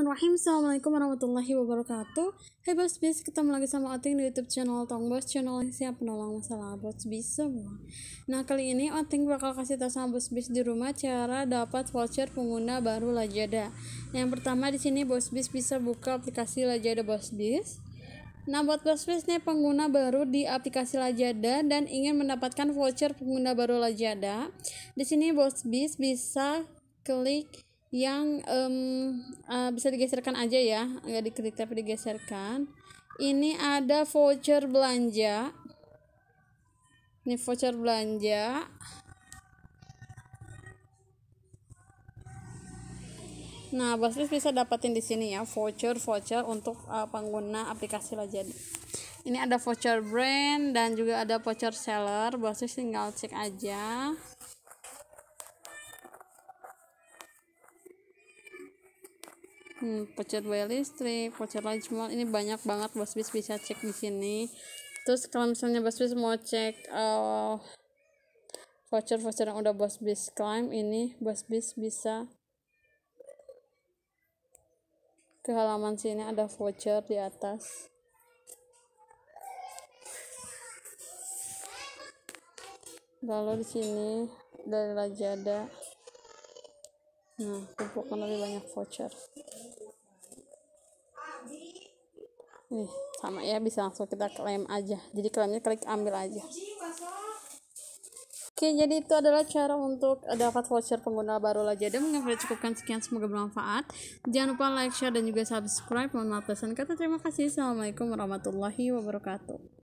Bismillahirrahmanirrahim Assalamualaikum warahmatullahi wabarakatuh Hai Bos Bis, ketemu lagi sama Oting di Youtube channel Tong Bos Channel yang siap menolong masalah Bos Bis semua Nah kali ini Oting bakal kasih tahu sama Bos Bis di rumah Cara dapat voucher pengguna baru Lajada Yang pertama di sini Bos Bis bisa buka aplikasi Lajada Bos Bis Nah, buat Bis nih pengguna baru di aplikasi Lajada dan ingin mendapatkan voucher pengguna baru Lajada, di sini bis bisa klik yang um, uh, bisa digeserkan aja ya nggak dikritik tapi digeserkan ini ada voucher belanja ini voucher belanja nah bosku bisa dapatin di sini ya voucher voucher untuk uh, pengguna aplikasi lah jadi. ini ada voucher brand dan juga ada voucher seller bosku tinggal cek aja hmm, voucher bayar listrik voucher lunch ini banyak banget bos bis bisa cek di sini terus kalau misalnya bos bis mau cek uh, eh, voucher voucher yang udah bos bis klaim ini bos bis bisa ke halaman sini ada voucher di atas lalu di sini dari raja Nah, kumpulkan lebih banyak voucher. Nih, sama ya bisa langsung kita klaim aja. Jadi klaimnya klik ambil aja. Oke, jadi itu adalah cara untuk dapat voucher pengguna baru lagi. Mungkin sudah cukupkan sekian, semoga bermanfaat. Jangan lupa like, share, dan juga subscribe. Mohon maaf pesan kata. Terima kasih. Assalamualaikum warahmatullahi wabarakatuh.